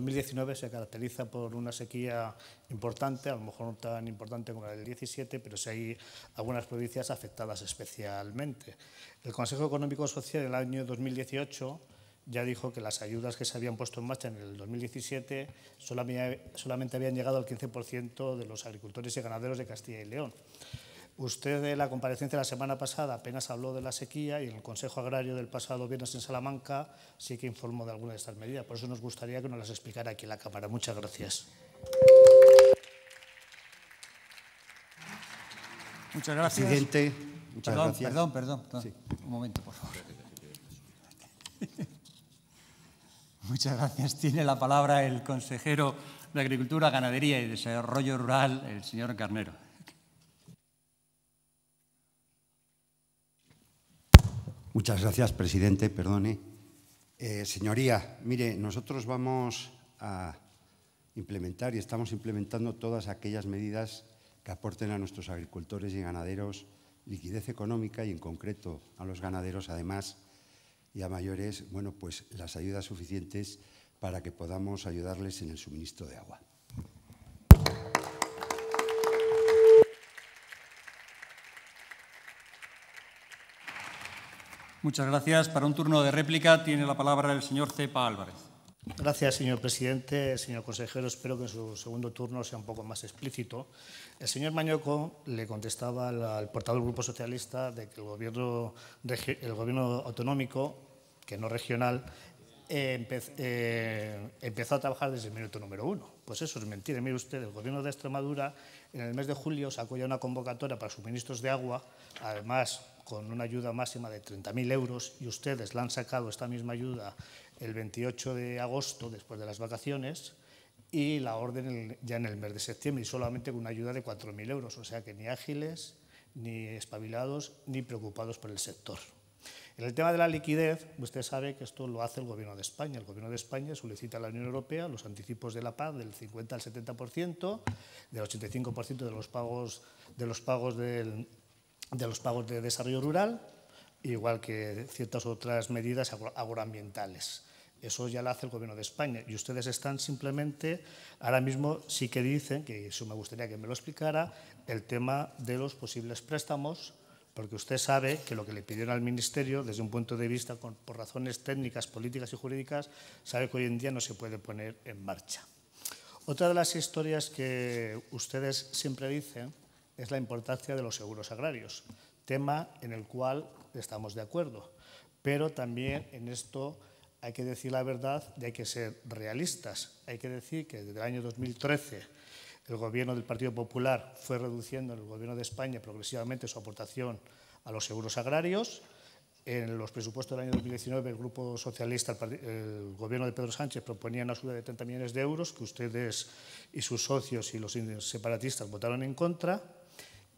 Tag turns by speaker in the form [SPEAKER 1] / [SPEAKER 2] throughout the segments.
[SPEAKER 1] 2019 se caracteriza por una sequía importante, a lo mejor no tan importante como la del 17, pero sí hay algunas provincias afectadas especialmente. El Consejo Económico Social en el año 2018 ya dijo que las ayudas que se habían puesto en marcha en el 2017 solamente habían llegado al 15% de los agricultores y ganaderos de Castilla y León. Usted en la comparecencia de la semana pasada apenas habló de la sequía y el Consejo Agrario del pasado viernes en Salamanca sí que informó de alguna de estas medidas. Por eso nos gustaría que nos las explicara aquí en la Cámara. Muchas gracias.
[SPEAKER 2] Muchas gracias. Presidente, muchas gracias. Perdón, perdón, Un momento, por favor. muchas gracias. Tiene la palabra el consejero de Agricultura, Ganadería y Desarrollo Rural, el señor Carnero. Muchas gracias, presidente. Perdone. Eh, señoría, mire, nosotros vamos a implementar y estamos implementando todas aquellas medidas que aporten a nuestros agricultores y ganaderos liquidez económica y en concreto a los ganaderos además y a mayores, bueno, pues las ayudas suficientes para que podamos ayudarles en el suministro de agua. Muchas gracias. Para un turno de réplica tiene la palabra el señor Cepa Álvarez.
[SPEAKER 1] Gracias, señor presidente. Señor consejero, espero que en su segundo turno sea un poco más explícito. El señor Mañoco le contestaba al portavoz del Grupo Socialista de que el gobierno, el gobierno autonómico, que no regional, eh, eh, empezó a trabajar desde el minuto número uno. Pues eso es mentira. Mire usted, el gobierno de Extremadura en el mes de julio sacó ya una convocatoria para suministros de agua, además con una ayuda máxima de 30.000 euros y ustedes la han sacado esta misma ayuda el 28 de agosto, después de las vacaciones, y la orden ya en el mes de septiembre, y solamente con una ayuda de 4.000 euros. O sea que ni ágiles, ni espabilados, ni preocupados por el sector. En el tema de la liquidez, usted sabe que esto lo hace el Gobierno de España. El Gobierno de España solicita a la Unión Europea los anticipos de la PAC del 50 al 70%, del 85% de los pagos, de los pagos del, de los pagos de desarrollo rural, igual que ciertas otras medidas agroambientales. Eso ya lo hace el Gobierno de España y ustedes están simplemente, ahora mismo sí que dicen, que eso me gustaría que me lo explicara, el tema de los posibles préstamos, porque usted sabe que lo que le pidieron al Ministerio, desde un punto de vista por razones técnicas, políticas y jurídicas, sabe que hoy en día no se puede poner en marcha. Otra de las historias que ustedes siempre dicen es la importancia de los seguros agrarios, tema en el cual estamos de acuerdo. Pero también en esto hay que decir la verdad y hay que ser realistas. Hay que decir que desde el año 2013 el gobierno del Partido Popular fue reduciendo en el gobierno de España progresivamente su aportación a los seguros agrarios. En los presupuestos del año 2019 el Grupo Socialista, el gobierno de Pedro Sánchez proponía una subida de 30 millones de euros que ustedes y sus socios y los separatistas votaron en contra.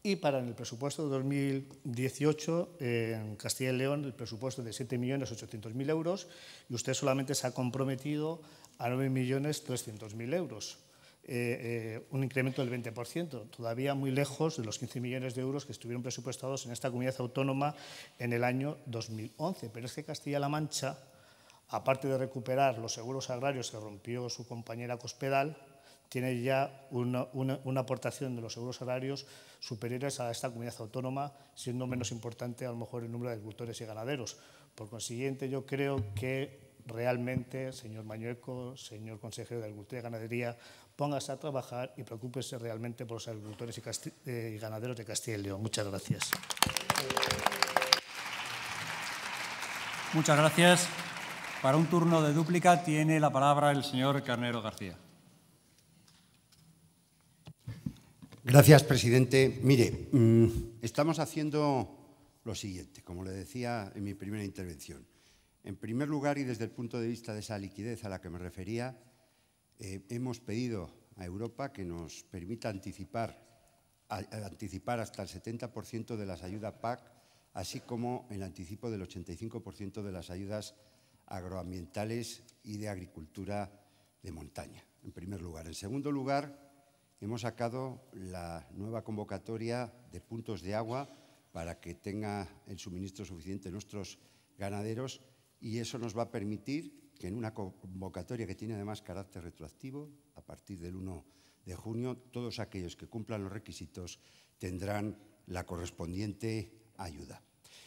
[SPEAKER 1] Y para el presupuesto de 2018, en Castilla y León, el presupuesto de 7.800.000 euros y usted solamente se ha comprometido a 9.300.000 euros. Eh, eh, un incremento del 20%, todavía muy lejos de los 15 millones de euros que estuvieron presupuestados en esta comunidad autónoma en el año 2011. Pero es que Castilla-La Mancha, aparte de recuperar los seguros agrarios que rompió su compañera Cospedal, tiene ya una, aportación de los seguros salarios superiores a esta comunidad autónoma, siendo menos importante a lo mejor el número de agricultores y ganaderos. Por consiguiente, yo creo que realmente, señor Mañueco, señor consejero de Agricultura y Ganadería, póngase a trabajar y preocúpese realmente por los agricultores y, eh, ganaderos de Castilla y León. Muchas gracias. Muchas gracias. Para un turno de dúplica tiene la palabra el señor
[SPEAKER 2] Carnero García. Gracias, presidente. Mire, mm, estamos haciendo lo siguiente, como le decía en mi primera intervención. En primer lugar, y desde el punto de vista de esa liquidez a la que me refería, eh, hemos pedido a Europa que nos permita anticipar, anticipar hasta el 70% de las ayudas PAC, así como el anticipo del 85% de las ayudas agroambientales y de agricultura de montaña, en primer lugar. En segundo lugar, Hemos sacado la nueva convocatoria de puntos de agua para que tenga el suministro suficiente nuestros ganaderos y eso nos va a permitir que en una convocatoria que tiene además carácter retroactivo, a partir del 1 de junio, todos aquellos que cumplan los requisitos tendrán la correspondiente ayuda.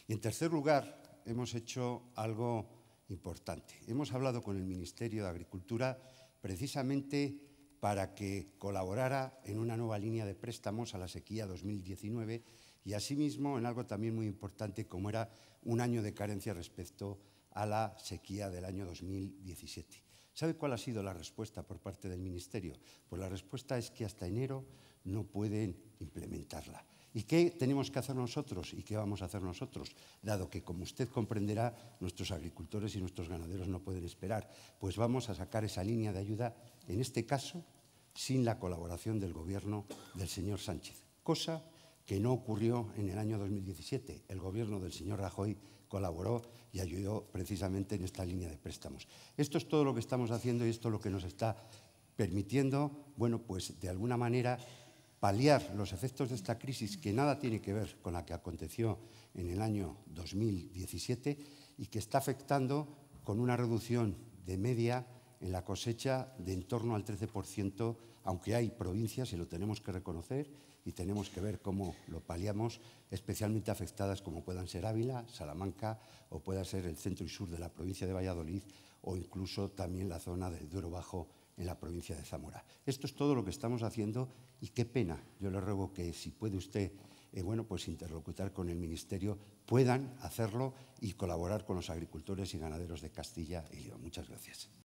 [SPEAKER 2] Y en tercer lugar, hemos hecho algo importante. Hemos hablado con el Ministerio de Agricultura precisamente para que colaborara en una nueva línea de préstamos a la sequía 2019 y asimismo en algo también muy importante como era un año de carencia respecto a la sequía del año 2017. ¿Sabe cuál ha sido la respuesta por parte del Ministerio? Pues la respuesta es que hasta enero no pueden implementarla. ¿Y qué tenemos que hacer nosotros y qué vamos a hacer nosotros? Dado que, como usted comprenderá, nuestros agricultores y nuestros ganaderos no pueden esperar, pues vamos a sacar esa línea de ayuda, en este caso, sin la colaboración del gobierno del señor Sánchez, cosa que no ocurrió en el año 2017. El gobierno del señor Rajoy colaboró y ayudó precisamente en esta línea de préstamos. Esto es todo lo que estamos haciendo y esto es lo que nos está permitiendo, bueno, pues de alguna manera paliar los efectos de esta crisis que nada tiene que ver con la que aconteció en el año 2017 y que está afectando con una reducción de media en la cosecha de en torno al 13%, aunque hay provincias, y lo tenemos que reconocer, y tenemos que ver cómo lo paliamos, especialmente afectadas como puedan ser Ávila, Salamanca o pueda ser el centro y sur de la provincia de Valladolid o incluso también la zona del Duero Bajo en la provincia de Zamora. Esto es todo lo que estamos haciendo y qué pena. Yo le ruego que si puede usted eh, bueno, pues interlocutar con el Ministerio, puedan hacerlo y colaborar
[SPEAKER 1] con los agricultores y ganaderos de Castilla y León. Muchas gracias.